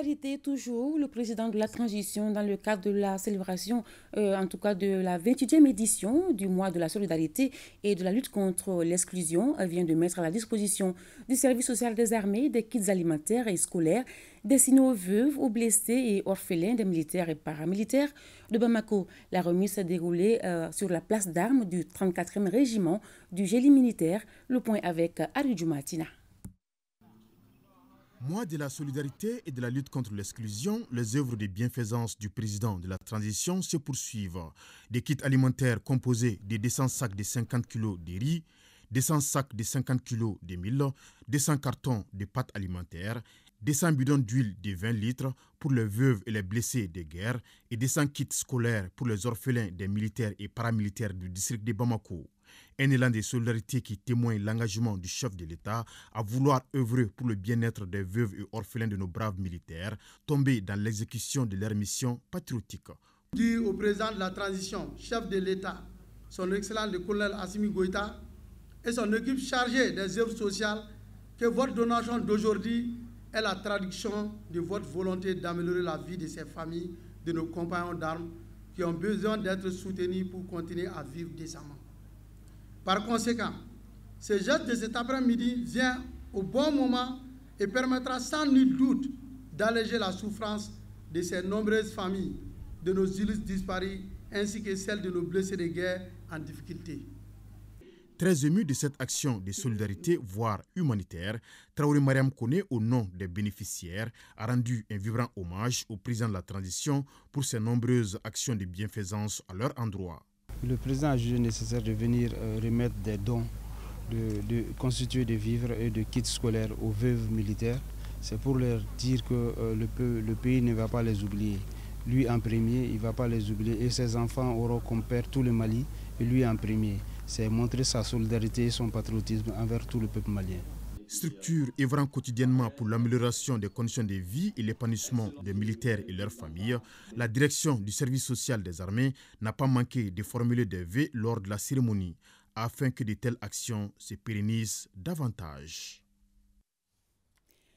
Solidarité toujours, le président de la transition, dans le cadre de la célébration, euh, en tout cas de la 28e édition du mois de la solidarité et de la lutte contre l'exclusion, euh, vient de mettre à la disposition du service social des armées des kits alimentaires et scolaires destinés aux veuves, aux blessés et orphelins des militaires et paramilitaires de Bamako. La remise s'est déroulée euh, sur la place d'armes du 34e régiment du Gélie militaire. Le point avec Ari Matina. Mois de la solidarité et de la lutte contre l'exclusion, les œuvres de bienfaisance du président de la transition se poursuivent. Des kits alimentaires composés de 200 sacs de 50 kg de riz, 200 sacs de 50 kg de mille, 200 cartons de pâtes alimentaires 200 bidons d'huile de 20 litres pour les veuves et les blessés de guerre et 200 kits scolaires pour les orphelins des militaires et paramilitaires du district de Bamako. Un élan de solidarité qui témoigne l'engagement du chef de l'État à vouloir œuvrer pour le bien-être des veuves et orphelins de nos braves militaires tombés dans l'exécution de leur mission patriotique. Dû au président de la transition, chef de l'État, son excellent le colonel Assimi Goïta et son équipe chargée des œuvres sociales, que votre donation d'aujourd'hui est la traduction de votre volonté d'améliorer la vie de ces familles, de nos compagnons d'armes qui ont besoin d'être soutenus pour continuer à vivre décemment. Par conséquent, ce geste de cet après-midi vient au bon moment et permettra sans nul doute d'alléger la souffrance de ces nombreuses familles, de nos illustres disparus, ainsi que celles de nos blessés de guerre en difficulté. Très ému de cette action de solidarité, voire humanitaire, Traoré Mariam Kone, au nom des bénéficiaires, a rendu un vibrant hommage au président de la transition pour ses nombreuses actions de bienfaisance à leur endroit. Le président a jugé nécessaire de venir euh, remettre des dons de, constituer des vivres et de kits scolaires aux veuves militaires. C'est pour leur dire que euh, le, le pays ne va pas les oublier lui en premier, il ne va pas les oublier. Et ses enfants auront comme père tout le Mali, et lui en premier c'est montrer sa solidarité et son patriotisme envers tout le peuple malien. Structure œuvrant quotidiennement pour l'amélioration des conditions de vie et l'épanouissement des militaires et leurs familles, la direction du service social des armées n'a pas manqué de formuler des vœux lors de la cérémonie afin que de telles actions se pérennisent davantage.